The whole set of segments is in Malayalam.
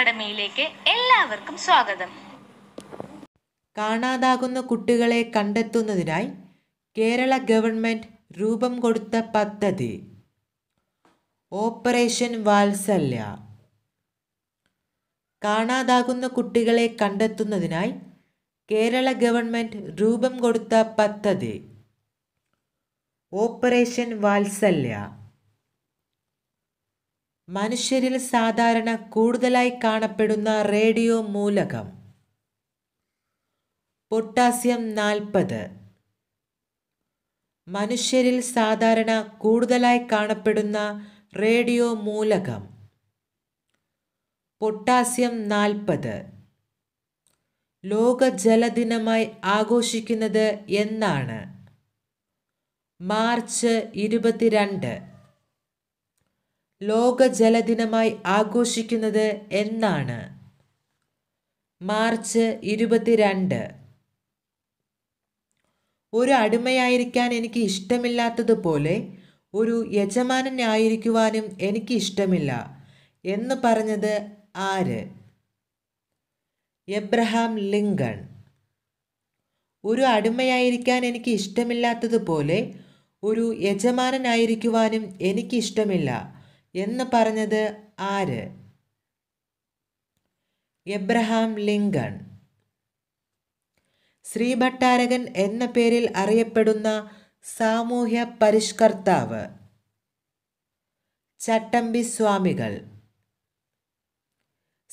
അക്കാഡമിയിലേക്ക് എല്ലാവർക്കും സ്വാഗതം കാണാതാകുന്ന കുട്ടികളെ കണ്ടെത്തുന്നതിനായി കേരള ഗവൺമെൻറ് രൂപം കൊടുത്ത പദ്ധതി ഓപ്പറേഷൻ വാത്സല്യ കാണാതാകുന്ന കുട്ടികളെ കണ്ടെത്തുന്നതിനായി കേരള ഗവൺമെൻറ് രൂപം കൊടുത്ത പദ്ധതി ഓപ്പറേഷൻ വാത്സല്യ മനുഷ്യരിൽ സാധാരണ കൂടുതലായി കാണപ്പെടുന്ന റേഡിയോ മൂലകം പൊട്ടാസ്യം നാൽപ്പത് മനുഷ്യരിൽ സാധാരണ കൂടുതലായി കാണപ്പെടുന്ന റേഡിയോ മൂലകം പൊട്ടാസ്യം നാൽപ്പത് ലോക ജലദിനമായി ആഘോഷിക്കുന്നത് എന്നാണ് മാർച്ച് ഇരുപത്തിരണ്ട് ലോക ജലദിനമായി ആഘോഷിക്കുന്നത് എന്നാണ് മാർച്ച് ഇരുപത്തിരണ്ട് ഒരു അടിമയായിരിക്കാൻ എനിക്ക് ഇഷ്ടമില്ലാത്തതുപോലെ ഒരു യജമാനനായിരിക്കുവാനും എനിക്ക് ഇഷ്ടമില്ല എന്ന് പറഞ്ഞത് ആര് എബ്രഹാം ലിങ്കൺ ഒരു അടിമയായിരിക്കാൻ എനിക്ക് ഇഷ്ടമില്ലാത്തതുപോലെ ഒരു യജമാനനായിരിക്കുവാനും എനിക്ക് ഇഷ്ടമില്ല എന്ന് പറഞ്ഞത് ആര് എബ്രഹാം ലിങ്കൺ ശ്രീ ഭട്ടാരകൻ എന്ന പേരിൽ അറിയപ്പെടുന്ന സാമൂഹ്യ പരിഷ്കർത്താവ് ചട്ടമ്പി സ്വാമികൾ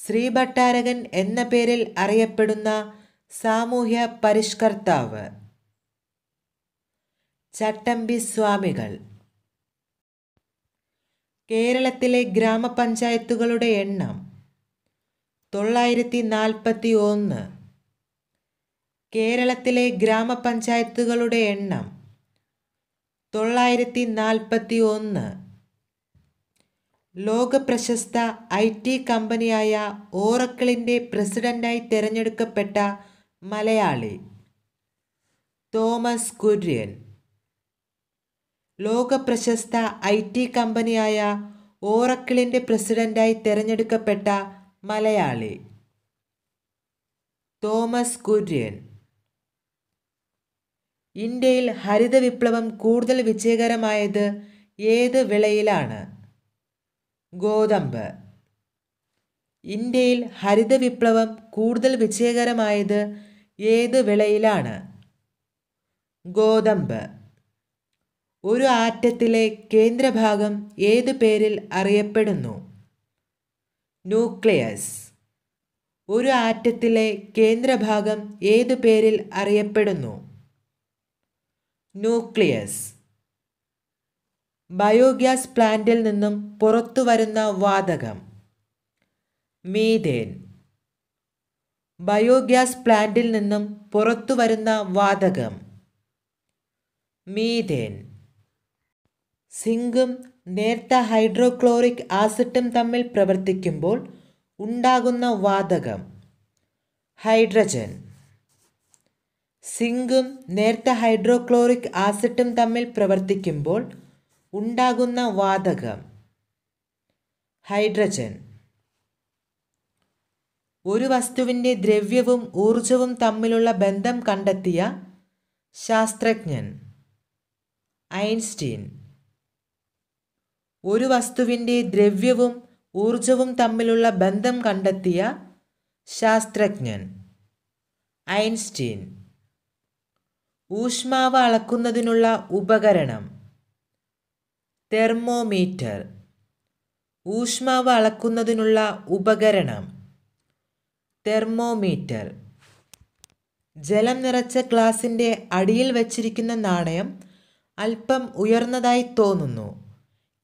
ശ്രീ ഭട്ടാരകൻ എന്ന പേരിൽ അറിയപ്പെടുന്ന സാമൂഹ്യ പരിഷ്കർത്താവ് ചട്ടമ്പി സ്വാമികൾ കേരളത്തിലെ ഗ്രാമപഞ്ചായത്തുകളുടെ എണ്ണം തൊള്ളായിരത്തി നാൽപ്പത്തി ഒന്ന് കേരളത്തിലെ ഗ്രാമപഞ്ചായത്തുകളുടെ എണ്ണം തൊള്ളായിരത്തി നാൽപ്പത്തി ഒന്ന് ലോകപ്രശസ്ത ഐ ടി കമ്പനിയായ ഓറക്കിളിൻ്റെ പ്രസിഡന്റായി തിരഞ്ഞെടുക്കപ്പെട്ട മലയാളി തോമസ് കുര്യൻ ലോകപ്രശസ്ത ഐ ടി കമ്പനിയായ ഓറക്കിളിൻ്റെ പ്രസിഡന്റായി തിരഞ്ഞെടുക്കപ്പെട്ട മലയാളി തോമസ് കുര്യൻ ഇന്ത്യയിൽ ഹരിത വിപ്ലവം കൂടുതൽ വിജയകരമായത് ഏത് വിളയിലാണ് ഗോതമ്പ് ഇന്ത്യയിൽ ഹരിത വിപ്ലവം കൂടുതൽ വിജയകരമായത് ഏത് വിളയിലാണ് ഗോതമ്പ് ഒരു ആറ്റത്തിലെ കേന്ദ്രഭാഗം ഏതു പേരിൽ അറിയപ്പെടുന്നു ന്യൂക്ലിയസ് ഒരു ആറ്റത്തിലെ കേന്ദ്രഭാഗം ഏതു പേരിൽ അറിയപ്പെടുന്നു ന്യൂക്ലിയസ് ബയോഗ്യാസ് പ്ലാന്റിൽ നിന്നും പുറത്തു വരുന്ന വാതകം മീതേൻ ബയോഗ്യാസ് പ്ലാന്റിൽ നിന്നും പുറത്തു വരുന്ന വാതകം മീതേൻ സിങ്കും നേർത്ത ഹൈഡ്രോക്ലോറിക് ആസിഡും തമ്മിൽ പ്രവർത്തിക്കുമ്പോൾ ഉണ്ടാകുന്ന വാതകം ഹൈഡ്രജൻ സിങ്കും നേർത്ത ഹൈഡ്രോക്ലോറിക് ആസിഡും തമ്മിൽ പ്രവർത്തിക്കുമ്പോൾ ഉണ്ടാകുന്ന വാതകം ഹൈഡ്രജൻ ഒരു വസ്തുവിൻ്റെ ദ്രവ്യവും ഊർജവും തമ്മിലുള്ള ബന്ധം കണ്ടെത്തിയ ശാസ്ത്രജ്ഞൻ ഐൻസ്റ്റീൻ ഒരു വസ്തുവിൻ്റെ ദ്രവ്യവും ഊർജവും തമ്മിലുള്ള ബന്ധം കണ്ടെത്തിയ ശാസ്ത്രജ്ഞൻ ഐൻസ്റ്റീൻ ഊഷ്മാവ് അളക്കുന്നതിനുള്ള ഉപകരണം തെർമോമീറ്റർ ഊഷ്മാവ് അളക്കുന്നതിനുള്ള ഉപകരണം തെർമോമീറ്റർ ജലം നിറച്ച ഗ്ലാസിൻ്റെ അടിയിൽ വച്ചിരിക്കുന്ന നാണയം അല്പം ഉയർന്നതായി തോന്നുന്നു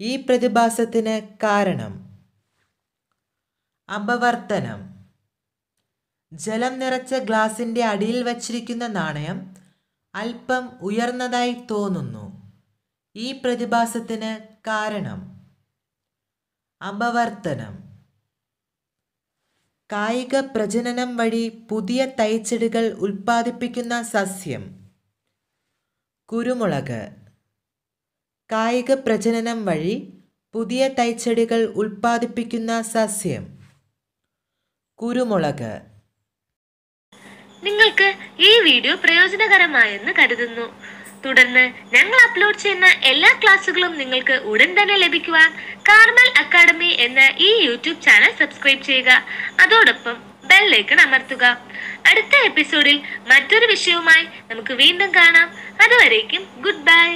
ഈ പ്രതിഭാസത്തിന് കാരണം അപവർത്തനം ജലം നിറച്ച ഗ്ലാസിൻ്റെ അടിയിൽ വച്ചിരിക്കുന്ന നാണയം അല്പം ഉയർന്നതായി തോന്നുന്നു ഈ പ്രതിഭാസത്തിന് കാരണം അപവർത്തനം കായിക പ്രജനനം വഴി പുതിയ തൈച്ചെടികൾ ഉൽപ്പാദിപ്പിക്കുന്ന സസ്യം കുരുമുളക് കായിക പ്രജനനം വഴി പുതിയ തൈച്ചെടികൾ ഉൽപ്പാദിപ്പിക്കുന്ന സസ്യം കുരുമുളക് നിങ്ങൾക്ക് ഈ വീഡിയോ പ്രയോജനകരമായെന്ന് കരുതുന്നു തുടർന്ന് ഞങ്ങൾ അപ്ലോഡ് ചെയ്യുന്ന എല്ലാ ക്ലാസ്സുകളും നിങ്ങൾക്ക് ഉടൻ തന്നെ ലഭിക്കുവാൻ കാർമൽ അക്കാഡമി എന്ന ഈ യൂട്യൂബ് ചാനൽ സബ്സ്ക്രൈബ് ചെയ്യുക അതോടൊപ്പം ബെല്ലൈക്കൺ അമർത്തുക അടുത്ത എപ്പിസോഡിൽ മറ്റൊരു വിഷയവുമായി നമുക്ക് വീണ്ടും കാണാം അതുവരേക്കും ഗുഡ് ബൈ